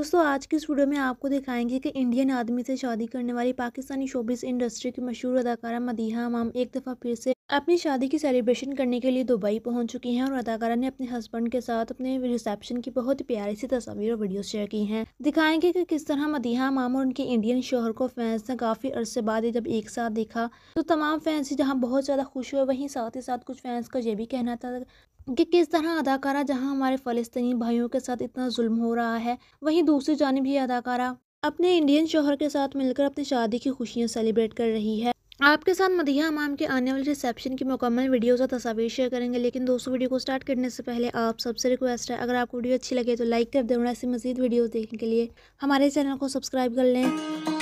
दोस्तों आज की इस वीडियो में आपको दिखाएंगे कि इंडियन आदमी से शादी करने वाली पाकिस्तानी शोबिस इंडस्ट्री की मशहूर अदाकारा मदीहा अमाम एक दफ़ा फिर से अपनी शादी की सेलिब्रेशन करने के लिए दुबई पहुंच चुकी हैं और अदाकारा ने अपने हस्बैंड के साथ अपने रिसेप्शन की बहुत ही प्यारी सी तस्वीर और वीडियो शेयर की हैं दिखाएंगे कि किस तरह मदीहा माम और उनके इंडियन शोहर को फैंस ने काफ़ी अरसे बाद जब एक साथ देखा तो तमाम फैंस जहाँ बहुत ज़्यादा खुश हुए वहीं साथ ही साथ कुछ फैंस का ये भी कहना था कि किस तरह अदाकारा जहाँ हमारे फ़लस्तनी भाइयों के साथ इतना जुल्म हो रहा है वहीं दूसरी जानब ही अदाकारा अपने इंडियन शोहर के साथ मिलकर अपनी शादी की खुशियाँ सेलिब्रेट कर रही है आपके साथ मदिया हमाम के आने वाले रिसेप्शन की मुकम्मल वीडियोस और तस्वीर शेयर करेंगे लेकिन दोस्तों वीडियो को स्टार्ट करने से पहले आप सबसे रिक्वेस्ट है अगर आपको वीडियो अच्छी लगे तो लाइक कर दें और ऐसी मजीद वीडियो देखने के लिए हमारे चैनल को सब्सक्राइब कर लें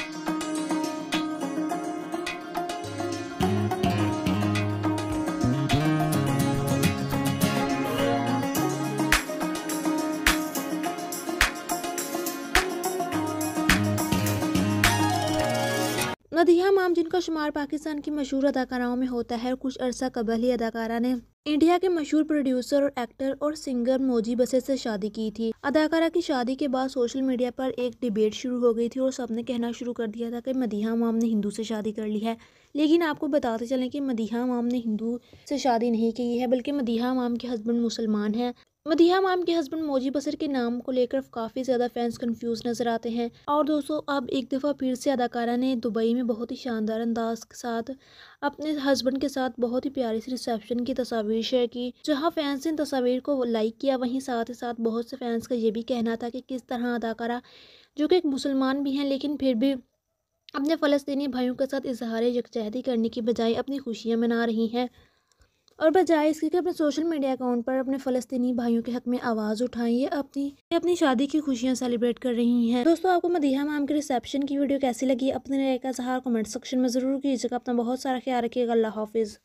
नदिया माम जिनका शुमार पाकिस्तान की मशहूर अदाकाराओं में होता है कुछ अरसा कबल ही अदाकारा ने इंडिया के मशहूर प्रोड्यूसर और एक्टर और सिंगर मोजी बसे से शादी की थी अदाकारा की शादी के बाद सोशल मीडिया पर एक डिबेट शुरू हो गई थी और सबने कहना शुरू कर दिया था कि मदीहा माम ने हिंदू से शादी कर ली है लेकिन आपको बताते चलें कि मदीहा माम ने हिंदू से शादी नहीं की है बल्कि मदीहा माम के हस्बैंड मुसलमान हैं मदीहा माम के हस्बैंड मोजी बसर के नाम को लेकर काफ़ी ज़्यादा फैंस कंफ्यूज नज़र आते हैं और दोस्तों अब एक दफ़ा फिर से अदाकारा ने दुबई में बहुत ही शानदार अंदाज के साथ अपने हस्बैंड के साथ बहुत ही प्यारी से रिसेप्शन की तस्वीर तस्वीर शेयर की जहाँ फैंस ने तस्वीर को लाइक किया वहीं साथ ही साथ बहुत से फैंस का ये भी कहना था कि किस तरह अदाकारा जो कि एक मुसलमान भी हैं लेकिन फिर भी अपने फ़लस्तनी भाइयों के साथ इजहार यकजहती करने की बजाय अपनी खुशियाँ मना रही हैं और बजाय इसके कि अपने सोशल मीडिया अकाउंट पर अपने फ़लस्तनी भाइयों के हक में आवाज़ उठाएं ये अपनी अपनी शादी की खुशियाँ सेलिब्रेट कर रही हैं दोस्तों आपको मदीहा मैम के रिसेप्शन की वीडियो कैसी लगी अपने राय का कमेंट सेक्शन में ज़रूर कीजिएगा अपना बहुत सारा ख्याल रखिएगा अल्लाह हाफिज़